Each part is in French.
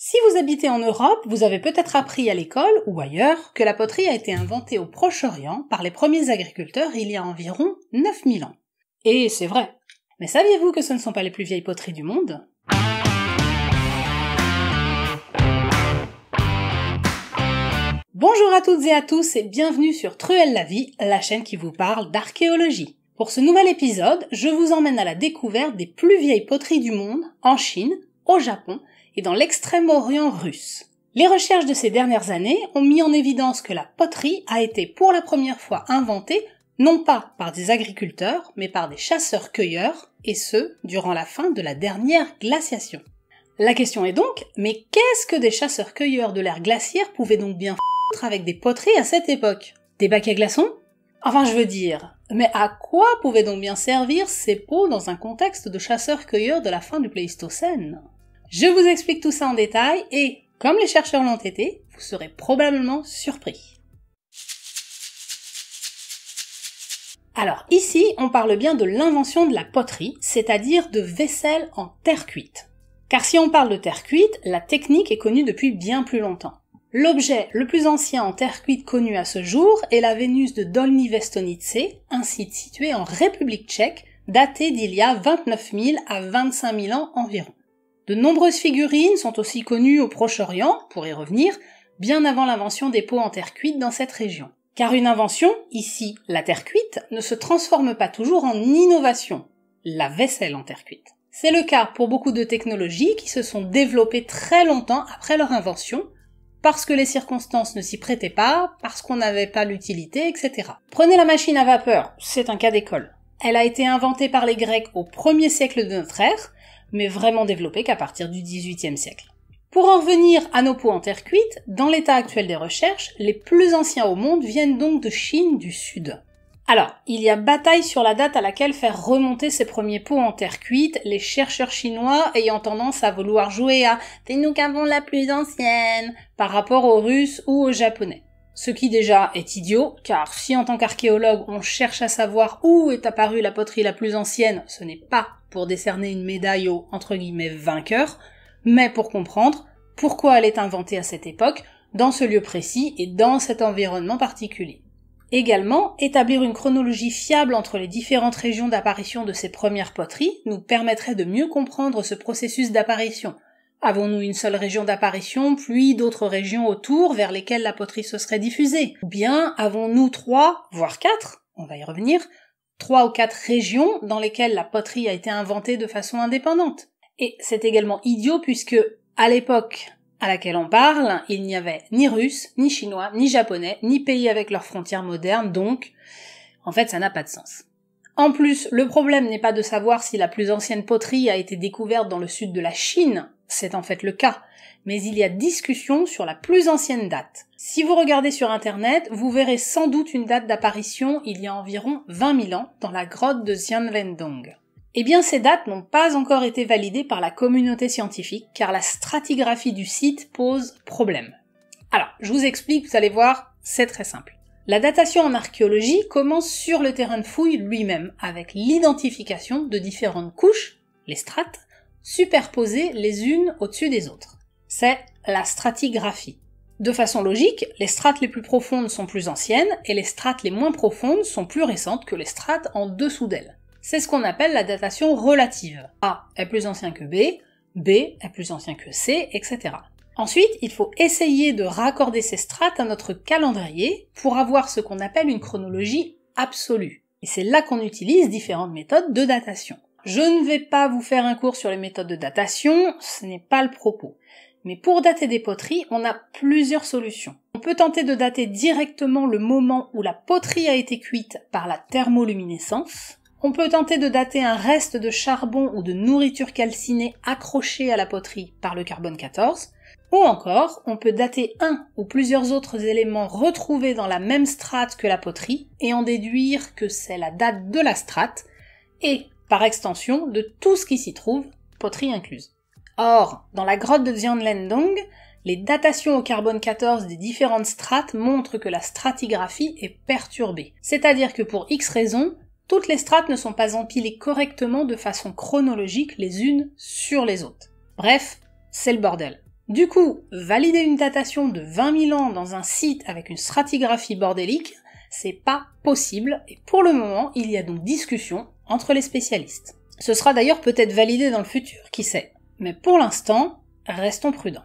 Si vous habitez en Europe, vous avez peut-être appris à l'école ou ailleurs que la poterie a été inventée au Proche-Orient par les premiers agriculteurs il y a environ 9000 ans. Et c'est vrai. Mais saviez-vous que ce ne sont pas les plus vieilles poteries du monde Bonjour à toutes et à tous et bienvenue sur Truelle la vie, la chaîne qui vous parle d'archéologie. Pour ce nouvel épisode, je vous emmène à la découverte des plus vieilles poteries du monde en Chine, au Japon et dans l'extrême-orient russe. Les recherches de ces dernières années ont mis en évidence que la poterie a été pour la première fois inventée non pas par des agriculteurs, mais par des chasseurs-cueilleurs, et ce, durant la fin de la dernière glaciation. La question est donc, mais qu'est-ce que des chasseurs-cueilleurs de l'ère glaciaire pouvaient donc bien faire avec des poteries à cette époque Des baquets à glaçons Enfin, je veux dire, mais à quoi pouvaient donc bien servir ces pots dans un contexte de chasseurs-cueilleurs de la fin du Pléistocène je vous explique tout ça en détail et, comme les chercheurs l'ont été, vous serez probablement surpris. Alors ici, on parle bien de l'invention de la poterie, c'est-à-dire de vaisselle en terre cuite. Car si on parle de terre cuite, la technique est connue depuis bien plus longtemps. L'objet le plus ancien en terre cuite connu à ce jour est la Vénus de Dolny Vestonice, un site situé en République tchèque, daté d'il y a 29 000 à 25 000 ans environ. De nombreuses figurines sont aussi connues au Proche-Orient, pour y revenir, bien avant l'invention des pots en terre cuite dans cette région. Car une invention, ici la terre cuite, ne se transforme pas toujours en innovation, la vaisselle en terre cuite. C'est le cas pour beaucoup de technologies qui se sont développées très longtemps après leur invention, parce que les circonstances ne s'y prêtaient pas, parce qu'on n'avait pas l'utilité, etc. Prenez la machine à vapeur, c'est un cas d'école. Elle a été inventée par les Grecs au 1er siècle de notre ère, mais vraiment développé qu'à partir du XVIIIe siècle. Pour en revenir à nos pots en terre cuite, dans l'état actuel des recherches, les plus anciens au monde viennent donc de Chine du Sud. Alors, il y a bataille sur la date à laquelle faire remonter ces premiers pots en terre cuite, les chercheurs chinois ayant tendance à vouloir jouer à « tes nous qu'avons la plus ancienne » par rapport aux Russes ou aux Japonais. Ce qui déjà est idiot, car si en tant qu'archéologue on cherche à savoir où est apparue la poterie la plus ancienne, ce n'est pas pour décerner une médaille au entre guillemets vainqueur, mais pour comprendre pourquoi elle est inventée à cette époque, dans ce lieu précis et dans cet environnement particulier. Également, établir une chronologie fiable entre les différentes régions d'apparition de ces premières poteries nous permettrait de mieux comprendre ce processus d'apparition. Avons-nous une seule région d'apparition, puis d'autres régions autour vers lesquelles la poterie se serait diffusée Ou bien avons-nous trois, voire quatre, on va y revenir, trois ou quatre régions dans lesquelles la poterie a été inventée de façon indépendante. Et c'est également idiot puisque, à l'époque à laquelle on parle, il n'y avait ni russe, ni chinois, ni japonais, ni pays avec leurs frontières modernes, donc, en fait, ça n'a pas de sens. En plus, le problème n'est pas de savoir si la plus ancienne poterie a été découverte dans le sud de la Chine c'est en fait le cas, mais il y a discussion sur la plus ancienne date. Si vous regardez sur Internet, vous verrez sans doute une date d'apparition il y a environ 20 000 ans dans la grotte de Xianwendong. Eh bien, ces dates n'ont pas encore été validées par la communauté scientifique car la stratigraphie du site pose problème. Alors, je vous explique, vous allez voir, c'est très simple. La datation en archéologie commence sur le terrain de fouille lui-même avec l'identification de différentes couches, les strates, superposées les unes au-dessus des autres. C'est la stratigraphie. De façon logique, les strates les plus profondes sont plus anciennes et les strates les moins profondes sont plus récentes que les strates en dessous d'elles. C'est ce qu'on appelle la datation relative. A est plus ancien que B, B est plus ancien que C, etc. Ensuite, il faut essayer de raccorder ces strates à notre calendrier pour avoir ce qu'on appelle une chronologie absolue. Et c'est là qu'on utilise différentes méthodes de datation. Je ne vais pas vous faire un cours sur les méthodes de datation, ce n'est pas le propos. Mais pour dater des poteries, on a plusieurs solutions. On peut tenter de dater directement le moment où la poterie a été cuite par la thermoluminescence. On peut tenter de dater un reste de charbon ou de nourriture calcinée accrochée à la poterie par le carbone 14. Ou encore, on peut dater un ou plusieurs autres éléments retrouvés dans la même strate que la poterie et en déduire que c'est la date de la strate. Et par extension de tout ce qui s'y trouve, poterie incluse. Or, dans la grotte de Xianlendong, les datations au carbone 14 des différentes strates montrent que la stratigraphie est perturbée. C'est-à-dire que pour X raisons, toutes les strates ne sont pas empilées correctement de façon chronologique les unes sur les autres. Bref, c'est le bordel. Du coup, valider une datation de 20 000 ans dans un site avec une stratigraphie bordélique, c'est pas possible, et pour le moment, il y a donc discussion entre les spécialistes. Ce sera d'ailleurs peut-être validé dans le futur, qui sait. Mais pour l'instant, restons prudents.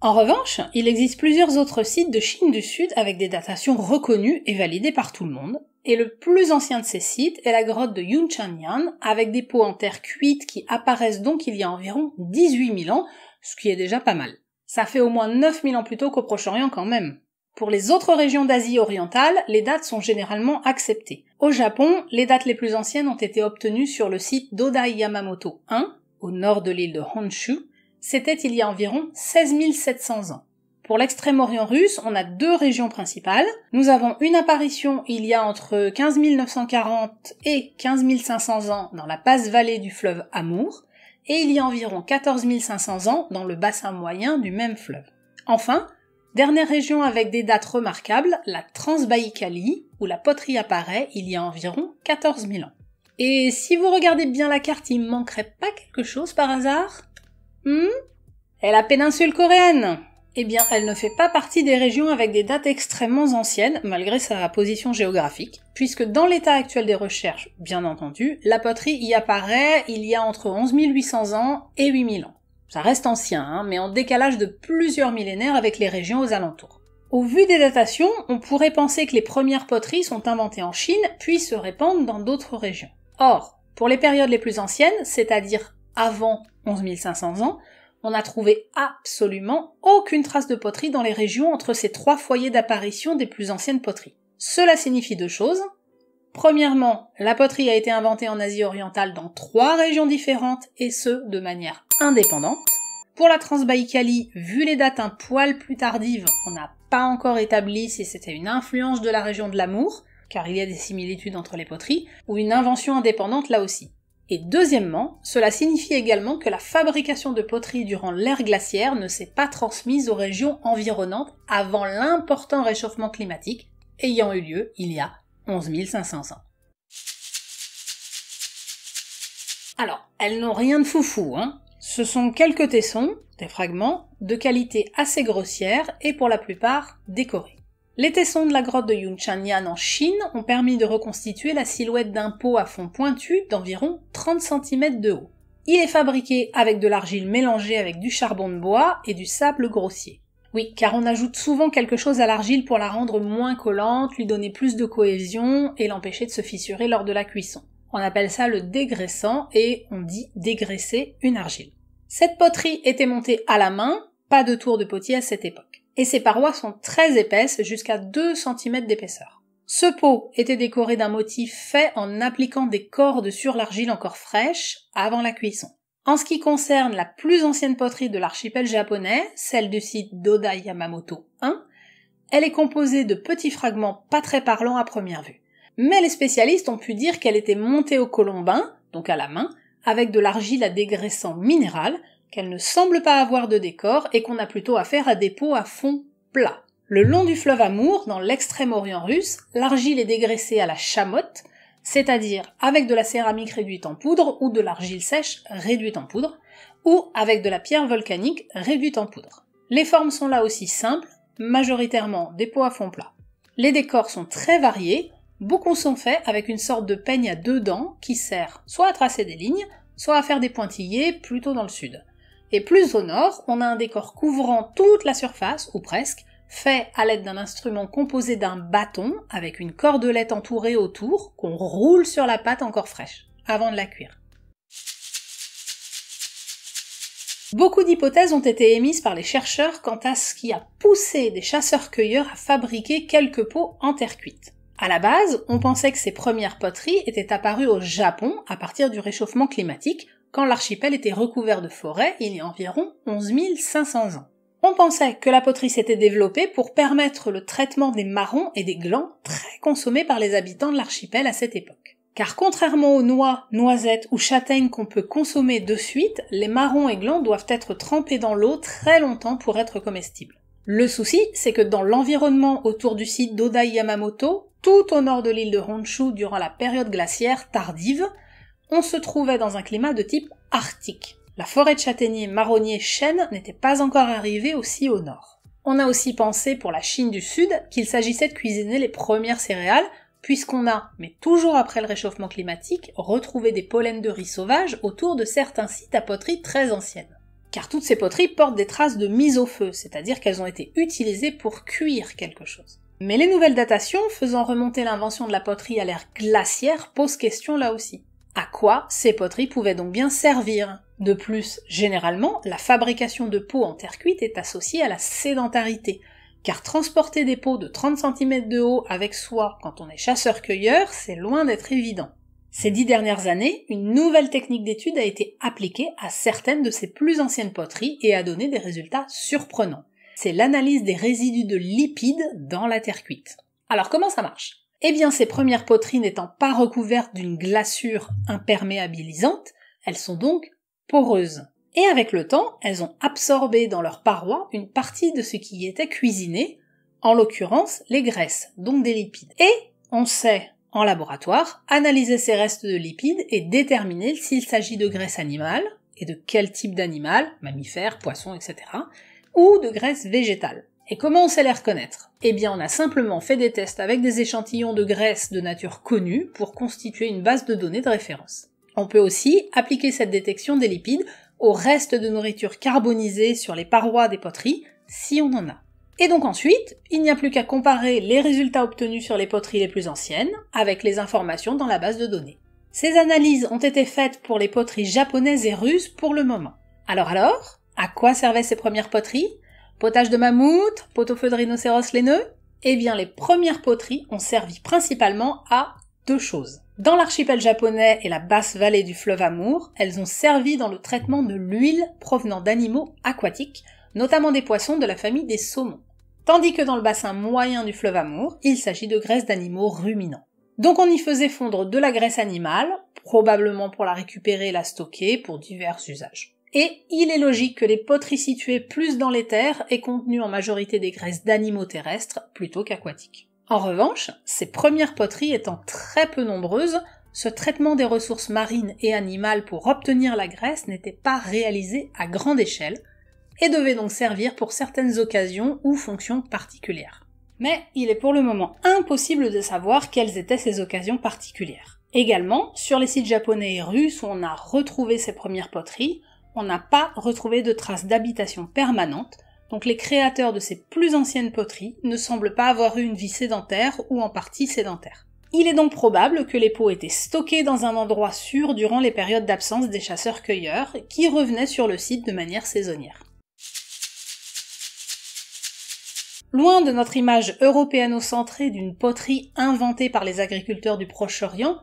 En revanche, il existe plusieurs autres sites de Chine du Sud avec des datations reconnues et validées par tout le monde. Et le plus ancien de ces sites est la grotte de Yunchanyan, avec des pots en terre cuite qui apparaissent donc il y a environ 18 000 ans, ce qui est déjà pas mal. Ça fait au moins 9 000 ans plus tôt qu'au Proche-Orient quand même. Pour les autres régions d'Asie orientale, les dates sont généralement acceptées. Au Japon, les dates les plus anciennes ont été obtenues sur le site d'Odai Yamamoto 1, au nord de l'île de Honshu. C'était il y a environ 16 700 ans. Pour l'extrême-orient russe, on a deux régions principales. Nous avons une apparition il y a entre 15 940 et 15 500 ans dans la passe vallée du fleuve Amour, et il y a environ 14 500 ans dans le bassin moyen du même fleuve. Enfin, Dernière région avec des dates remarquables, la Transbaïkalie, où la poterie apparaît il y a environ 14 000 ans. Et si vous regardez bien la carte, il manquerait pas quelque chose par hasard hmm Et la péninsule coréenne Eh bien, elle ne fait pas partie des régions avec des dates extrêmement anciennes, malgré sa position géographique, puisque dans l'état actuel des recherches, bien entendu, la poterie y apparaît il y a entre 11 800 ans et 8000 ans. Ça reste ancien, hein, mais en décalage de plusieurs millénaires avec les régions aux alentours. Au vu des datations, on pourrait penser que les premières poteries sont inventées en Chine, puis se répandent dans d'autres régions. Or, pour les périodes les plus anciennes, c'est-à-dire avant 11 500 ans, on n'a trouvé absolument aucune trace de poterie dans les régions entre ces trois foyers d'apparition des plus anciennes poteries. Cela signifie deux choses. Premièrement, la poterie a été inventée en Asie orientale dans trois régions différentes et ce, de manière indépendante. Pour la Transbaïkalie, vu les dates un poil plus tardives, on n'a pas encore établi si c'était une influence de la région de l'amour, car il y a des similitudes entre les poteries, ou une invention indépendante là aussi. Et deuxièmement, cela signifie également que la fabrication de poterie durant l'ère glaciaire ne s'est pas transmise aux régions environnantes avant l'important réchauffement climatique ayant eu lieu il y a 11 Alors, elles n'ont rien de foufou, hein. Ce sont quelques tessons, des fragments, de qualité assez grossière et pour la plupart décorés. Les tessons de la grotte de Yan en Chine ont permis de reconstituer la silhouette d'un pot à fond pointu d'environ 30 cm de haut. Il est fabriqué avec de l'argile mélangée avec du charbon de bois et du sable grossier. Oui, car on ajoute souvent quelque chose à l'argile pour la rendre moins collante, lui donner plus de cohésion et l'empêcher de se fissurer lors de la cuisson. On appelle ça le dégraissant et on dit dégraisser une argile. Cette poterie était montée à la main, pas de tour de potier à cette époque. Et ses parois sont très épaisses, jusqu'à 2 cm d'épaisseur. Ce pot était décoré d'un motif fait en appliquant des cordes sur l'argile encore fraîche avant la cuisson. En ce qui concerne la plus ancienne poterie de l'archipel japonais, celle du site d'Oda Yamamoto 1, elle est composée de petits fragments pas très parlants à première vue. Mais les spécialistes ont pu dire qu'elle était montée au colombin, donc à la main, avec de l'argile à dégraissant minéral, qu'elle ne semble pas avoir de décor et qu'on a plutôt affaire à des pots à fond plat. Le long du fleuve Amour, dans l'extrême-orient russe, l'argile est dégraissée à la chamotte, c'est-à-dire avec de la céramique réduite en poudre ou de l'argile sèche réduite en poudre, ou avec de la pierre volcanique réduite en poudre. Les formes sont là aussi simples, majoritairement des pots à fond plat. Les décors sont très variés, beaucoup sont faits avec une sorte de peigne à deux dents qui sert soit à tracer des lignes, soit à faire des pointillés plutôt dans le sud. Et plus au nord, on a un décor couvrant toute la surface, ou presque, fait à l'aide d'un instrument composé d'un bâton avec une cordelette entourée autour qu'on roule sur la pâte encore fraîche avant de la cuire. Beaucoup d'hypothèses ont été émises par les chercheurs quant à ce qui a poussé des chasseurs-cueilleurs à fabriquer quelques pots en terre cuite. À la base, on pensait que ces premières poteries étaient apparues au Japon à partir du réchauffement climatique, quand l'archipel était recouvert de forêts il y a environ 11 500 ans. On pensait que la poterie s'était développée pour permettre le traitement des marrons et des glands très consommés par les habitants de l'archipel à cette époque. Car contrairement aux noix, noisettes ou châtaignes qu'on peut consommer de suite, les marrons et glands doivent être trempés dans l'eau très longtemps pour être comestibles. Le souci, c'est que dans l'environnement autour du site d'Odai Yamamoto, tout au nord de l'île de Honshu durant la période glaciaire tardive, on se trouvait dans un climat de type arctique. La forêt de châtaigniers, marronniers, chênes n'était pas encore arrivée aussi au nord. On a aussi pensé pour la Chine du Sud qu'il s'agissait de cuisiner les premières céréales, puisqu'on a, mais toujours après le réchauffement climatique, retrouvé des pollens de riz sauvage autour de certains sites à poteries très anciennes car toutes ces poteries portent des traces de mise au feu, c'est-à-dire qu'elles ont été utilisées pour cuire quelque chose. Mais les nouvelles datations, faisant remonter l'invention de la poterie à l'ère glaciaire, posent question là aussi. À quoi ces poteries pouvaient donc bien servir De plus, généralement, la fabrication de pots en terre cuite est associée à la sédentarité, car transporter des pots de 30 cm de haut avec soi quand on est chasseur-cueilleur, c'est loin d'être évident. Ces dix dernières années, une nouvelle technique d'étude a été appliquée à certaines de ces plus anciennes poteries et a donné des résultats surprenants. C'est l'analyse des résidus de lipides dans la terre cuite. Alors comment ça marche eh bien, ces premières poteries n'étant pas recouvertes d'une glaçure imperméabilisante, elles sont donc poreuses. Et avec le temps, elles ont absorbé dans leurs parois une partie de ce qui y était cuisiné, en l'occurrence les graisses, donc des lipides. Et on sait, en laboratoire, analyser ces restes de lipides et déterminer s'il s'agit de graisse animale, et de quel type d'animal, mammifère, poisson, etc., ou de graisse végétale. Et comment on sait les reconnaître Eh bien, on a simplement fait des tests avec des échantillons de graisse de nature connue pour constituer une base de données de référence. On peut aussi appliquer cette détection des lipides au reste de nourriture carbonisée sur les parois des poteries, si on en a. Et donc ensuite, il n'y a plus qu'à comparer les résultats obtenus sur les poteries les plus anciennes avec les informations dans la base de données. Ces analyses ont été faites pour les poteries japonaises et russes pour le moment. Alors alors, à quoi servaient ces premières poteries Potage de mammouth, pot feu de rhinocéros laineux Eh bien, les premières poteries ont servi principalement à deux choses. Dans l'archipel japonais et la basse vallée du fleuve Amour, elles ont servi dans le traitement de l'huile provenant d'animaux aquatiques, notamment des poissons de la famille des saumons. Tandis que dans le bassin moyen du fleuve Amour, il s'agit de graisse d'animaux ruminants. Donc on y faisait fondre de la graisse animale, probablement pour la récupérer et la stocker pour divers usages. Et il est logique que les poteries situées plus dans les terres aient contenu en majorité des graisses d'animaux terrestres plutôt qu'aquatiques. En revanche, ces premières poteries étant très peu nombreuses, ce traitement des ressources marines et animales pour obtenir la graisse n'était pas réalisé à grande échelle et devait donc servir pour certaines occasions ou fonctions particulières. Mais il est pour le moment impossible de savoir quelles étaient ces occasions particulières. Également, sur les sites japonais et russes où on a retrouvé ces premières poteries, on n'a pas retrouvé de traces d'habitation permanente, donc les créateurs de ces plus anciennes poteries ne semblent pas avoir eu une vie sédentaire ou en partie sédentaire. Il est donc probable que les pots étaient stockés dans un endroit sûr durant les périodes d'absence des chasseurs-cueilleurs qui revenaient sur le site de manière saisonnière. Loin de notre image européano-centrée d'une poterie inventée par les agriculteurs du Proche-Orient,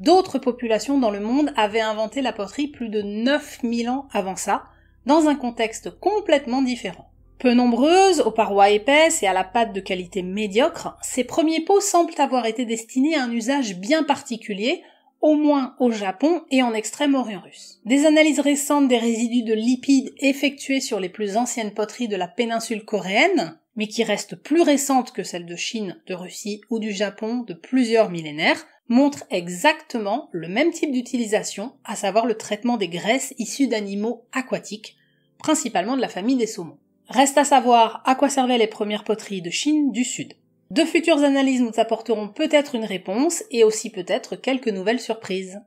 D'autres populations dans le monde avaient inventé la poterie plus de 9000 ans avant ça, dans un contexte complètement différent. Peu nombreuses, aux parois épaisses et à la pâte de qualité médiocre, ces premiers pots semblent avoir été destinés à un usage bien particulier, au moins au Japon et en Extrême-Orient russe. Des analyses récentes des résidus de lipides effectuées sur les plus anciennes poteries de la péninsule coréenne mais qui reste plus récente que celle de Chine, de Russie ou du Japon de plusieurs millénaires, montre exactement le même type d'utilisation, à savoir le traitement des graisses issues d'animaux aquatiques, principalement de la famille des saumons. Reste à savoir à quoi servaient les premières poteries de Chine du Sud. De futures analyses nous apporteront peut-être une réponse et aussi peut-être quelques nouvelles surprises.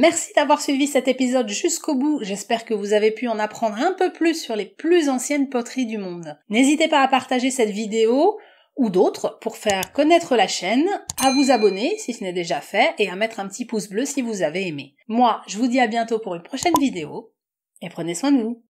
Merci d'avoir suivi cet épisode jusqu'au bout, j'espère que vous avez pu en apprendre un peu plus sur les plus anciennes poteries du monde. N'hésitez pas à partager cette vidéo ou d'autres pour faire connaître la chaîne, à vous abonner si ce n'est déjà fait et à mettre un petit pouce bleu si vous avez aimé. Moi, je vous dis à bientôt pour une prochaine vidéo et prenez soin de vous.